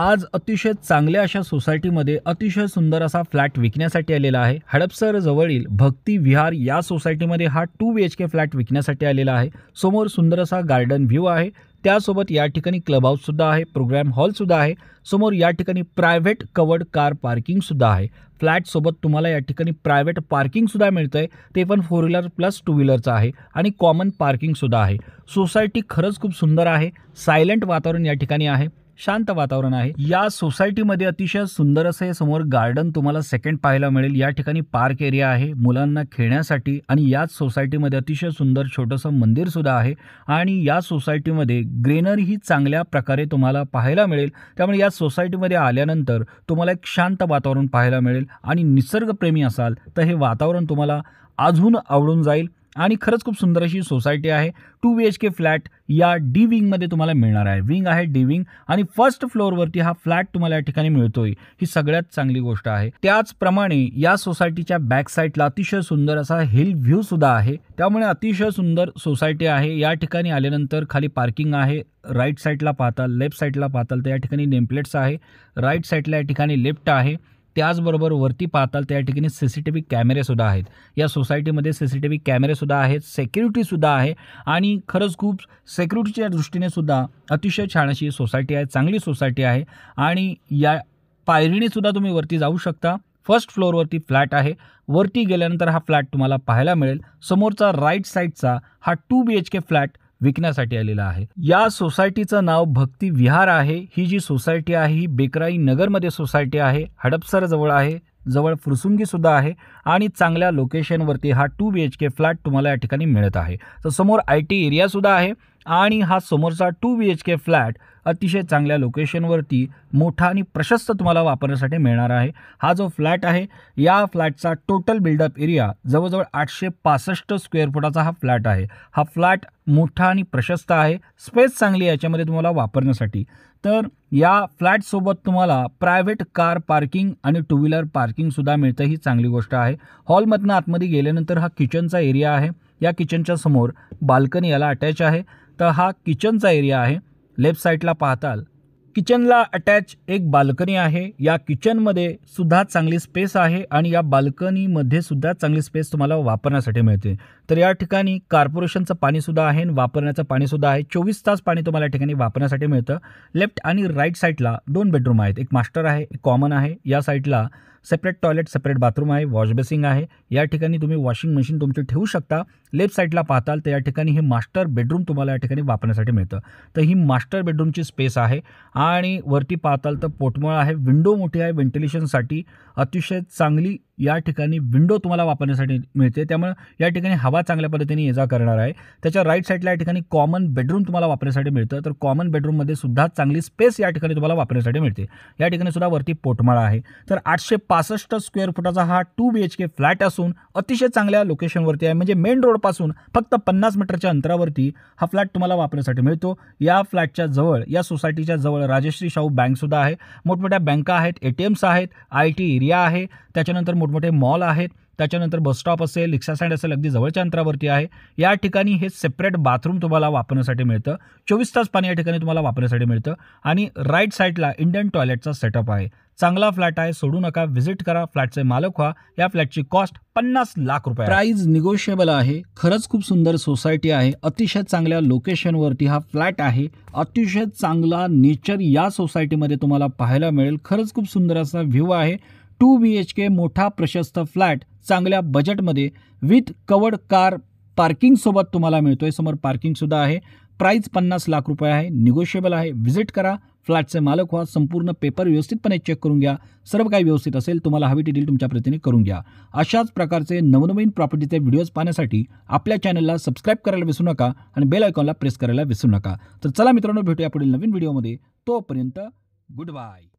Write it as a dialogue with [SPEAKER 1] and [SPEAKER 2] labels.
[SPEAKER 1] आज अतिशय चांगल्या अशा सोसायटीमध्ये अतिशय सुंदर असा फ्लॅट विकण्यासाठी आलेला आहे हडपसर जवळील भक्ती विहार या सोसायटीमध्ये हा two B H K flat विकण्यासाठी आलेला आहे समोर सुंदर असा गार्डन व्ह्यू आहे त्यासोबत या ठिकाणी क्लब हाऊससुद्धा आहे प्रोग्राम हॉलसुद्धा आहे समोर या ठिकाणी प्रायव्हेट कवर्ड कार पार्किंगसुद्धा आहे फ्लॅटसोबत तुम्हाला या ठिकाणी प्रायव्हेट पार्किंगसुद्धा मिळतं आहे ते पण फोर व्हीलर प्लस टू व्हीलरचं आहे आणि कॉमन पार्किंगसुद्धा आहे सोसायटी खरंच खूप सुंदर आहे सायलेंट वातावरण या ठिकाणी आहे शांत वातावरण आहे या सोसायटीमध्ये अतिशय सुंदर असं हे समोर गार्डन तुम्हाला सेकंड पाहायला मिळेल या ठिकाणी पार्क एरिया आहे मुलांना खेळण्यासाठी आणि याच सोसायटीमध्ये अतिशय सुंदर छोटंसं मंदिर सुद्धा आहे आणि या सोसायटीमध्ये ग्रेनरीही ही चांगल्या प्रकारे तुम्हाला पाहायला मिळेल त्यामुळे या सोसायटीमध्ये आल्यानंतर तुम्हाला एक शांत वातावरण पाहायला मिळेल आणि निसर्गप्रेमी असाल तर हे वातावरण तुम्हाला अजून आवडून जाईल आणि खरंच खूप सुंदर अशी सोसायटी आहे two B H K flat या डी विंगमध्ये तुम्हाला मिळणार आहे विंग आहे डी विंग आणि फर्स्ट फ्लोअरवरती हा फ्लॅट तुम्हाला या ठिकाणी मिळतोय ही सगळ्यात चांगली गोष्ट आहे त्याचप्रमाणे या सोसायटीच्या बॅक साईडला अतिशय सुंदर असा हिल व्ह्यू सुद्धा आहे त्यामुळे अतिशय सुंदर सोसायटी आहे या ठिकाणी आल्यानंतर खाली पार्किंग आहे राईट साईडला पाहताल लेफ्ट साईडला पाहताल तर या ठिकाणी नेमप्लेट्स आहे राईट साईडला या ठिकाणी लेफ्ट आहे त्याचबरोबर वरती पाहताल त्या ठिकाणी सी सी टी व्ही कॅमेरेसुद्धा आहेत या सोसायटीमध्ये सी सी टी व्ही कॅमेरेसुद्धा आहेत सेक्युरिटीसुद्धा आहे आणि खरंच खूप सेक्युरिटीच्या दृष्टीने सुद्धा अतिशय छान अशी सोसायटी आहे चांगली सोसायटी आहे आणि या पायरीनेसुद्धा तुम्ही वरती जाऊ शकता फर्स्ट फ्लोअरवरती फ्लॅट आहे वरती गेल्यानंतर हा फ्लॅट तुम्हाला पाहायला मिळेल समोरचा राईट साईडचा हा two B H K flat विकण्यासाठी आलेला आहे या सोसायटीचं नाव भक्ती विहार आहे ही जी सोसायटी आहे ही बेकराई नगरमध्ये सोसायटी आहे हडपसर जवळ आहे जवळ फुरसुंगीसुद्धा आहे आणि चांगल्या लोकेशनवरती हा two B H K flat तुम्हाला या ठिकाणी मिळत आहे तर समोर आय टी एरियासुद्धा आहे आणि हा समोरचा two B H K flat अतिशय चांगल्या लोकेशनवरती मोठा आणि प्रशस्त तुम्हाला वापरण्यासाठी मिळणार आहे हा जो फ्लॅट आहे या फ्लॅटचा टोटल बिल्डअप एरिया जवळजवळ आठशे पासष्ट स्क्वेअर फुटाचा हा फ्लॅट आहे हा फ्लॅट मोठा आणि प्रशस्त आहे स्पेस चांगली आहे याच्यामध्ये तुम्हाला वापरण्यासाठी तर या फ्लॅटसोबत तुम्हाला प्रायव्हेट कार पार्किंग आणि टू व्हीलर पार्किंगसुद्धा मिळतं ही चांगली गोष्ट आहे हॉलमधनं आतमध्ये गेल्यानंतर हा किचनचा एरिया आहे या किचनच्या समोर बाल्कनी याला अटॅच आहे तर हा किचनचा एरिया आहे लेफ्ट साईडला पाहताल किचनला अटॅच एक बाल्कनी आहे या किचनमध्ये सुद्धा चांगली स्पेस आहे आणि या बाल्कनीमध्ये सुद्धा चांगली स्पेस तुम्हाला वापरण्यासाठी मिळते तर या ठिकाणी कॉर्पोरेशनचं पाणीसुद्धा आहे वापरण्याचं पाणीसुद्धा आहे चोवीस तास पाणी तुम्हाला या ठिकाणी वापरण्यासाठी मिळतं लेफ्ट आणि राईट साईडला दोन बेडरूम आहेत एक मास्टर आहे एक कॉमन आहे या साईडला सेपरेट टॉयलेट सेपरेट बाथरूम आहे वॉश बेसिंग आहे या ठिकाणी तुम्ही वॉशिंग मशीन तुमची ठेवू शकता लेफ्ट साईडला पाहताल तर या ठिकाणी हे मास्टर बेडरूम तुम्हाला या ठिकाणी वापरण्यासाठी मिळतं तर ही मास्टर बेडरूमची स्पेस आहे आणि वरती पाहताल तर पोटमळ आहे विंडो मोठी आहे व्हेंटिलेशनसाठी अतिशय चांगली या ठिकाणी विंडो तुम्हाला वापरण्यासाठी मिळते त्यामुळे या ठिकाणी हवा चांगल्या पद्धतीने ये जा करणार आहे त्याच्या राईट साईडला या ठिकाणी कॉमन बेडरूम तुम्हाला वापरण्यासाठी मिळतं तर कॉमन बेडरूममध्ये सुद्धा चांगली स्पेस या ठिकाणी तुम्हाला वापरण्यासाठी मिळते या ठिकाणी सुद्धा वरती पोटमाळा आहे तर आठशे पासष्ट स्क्वेअर फुटाचा हा two B H K flat असून अतिशय चांगल्या लोकेशनवरती आहे म्हणजे मेन रोडपासून फक्त पन्नास मीटरच्या अंतरावरती हा फ्लॅट तुम्हाला वापरण्यासाठी मिळतो या फ्लॅटच्या जवळ या सोसायटीच्या जवळ राजश्री शाहू बँकसुद्धा आहे मोठमोठ्या बँका आहेत ए टी एम्स आहेत आय टी एरिया आहे त्याच्यानंतर मोठमोठे मॉल आहेत त्याच्यानंतर बसस्टॉप असेल रिक्षा स्टँड असेल अगदी जवळच्या अंतरावरती आहे या ठिकाणी हे सेपरेट बाथरूम तुम्हाला वापरण्यासाठी मिळतं चोवीस तास पाणी या ठिकाणी तुम्हाला वापरण्यासाठी मिळतं आणि राईट साईडला इंडियन टॉयलेटचा सेटअप आहे चांगला फ्लॅट आहे सोडू नका व्हिजिट करा फ्लॅटचे मालक व्हा या फ्लॅटची कॉस्ट पन्नास लाख रुपये प्राइस निगोशिएबल आहे खरंच खूप सुंदर सोसायटी आहे अतिशय चांगल्या लोकेशनवरती हा फ्लॅट आहे अतिशय चांगला नेचर या सोसायटीमध्ये तुम्हाला पाहायला मिळेल खरंच खूप सुंदर असा व्ह्यू आहे टू बी एच के मोठा प्रशस्त फ्लॅट चांगल्या बजेटमध्ये विथ कवर्ड कार पार्किंगसोबत तुम्हाला मिळतो आहे समोर पार्किंगसुद्धा आहे प्राईज पन्नास लाख रुपये आहे निगोशिएबल आहे व्हिजिट करा फ्लॅटचे मालक व्हा संपूर्ण पेपर व्यवस्थितपणे चेक करून घ्या सर्व काही व्यवस्थित असेल तुम्हाला हवी डिटेल तुमच्या प्रतीने करून घ्या अशाच प्रकारचे नवनवीन प्रॉपर्टीचे व्हिडिओज पाहण्यासाठी आपल्या चॅनलला सबस्क्राईब करायला विसरू नका आणि बेल आयकॉनला प्रेस करायला विसरू नका तर चला मित्रांनो भेटूया पुढील नवीन व्हिडिओमध्ये तोपर्यंत गुड बाय